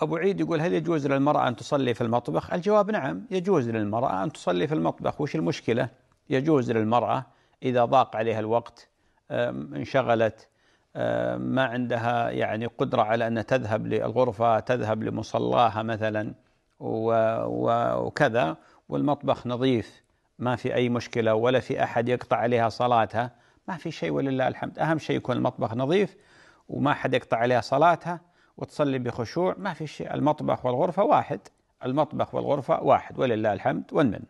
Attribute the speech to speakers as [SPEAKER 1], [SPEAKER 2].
[SPEAKER 1] أبو عيد يقول هل يجوز للمرأة أن تصلي في المطبخ الجواب نعم يجوز للمرأة أن تصلي في المطبخ وش المشكلة يجوز للمرأة إذا ضاق عليها الوقت انشغلت ما عندها يعني قدرة على أن تذهب للغرفة تذهب لمصلاها مثلا وكذا والمطبخ نظيف ما في أي مشكلة ولا في أحد يقطع عليها صلاتها ما في شيء ولله الحمد أهم شيء يكون المطبخ نظيف وما حد يقطع عليها صلاتها وتصلي بخشوع ما في شيء المطبخ والغرفة واحد المطبخ والغرفة واحد ولله الحمد والمن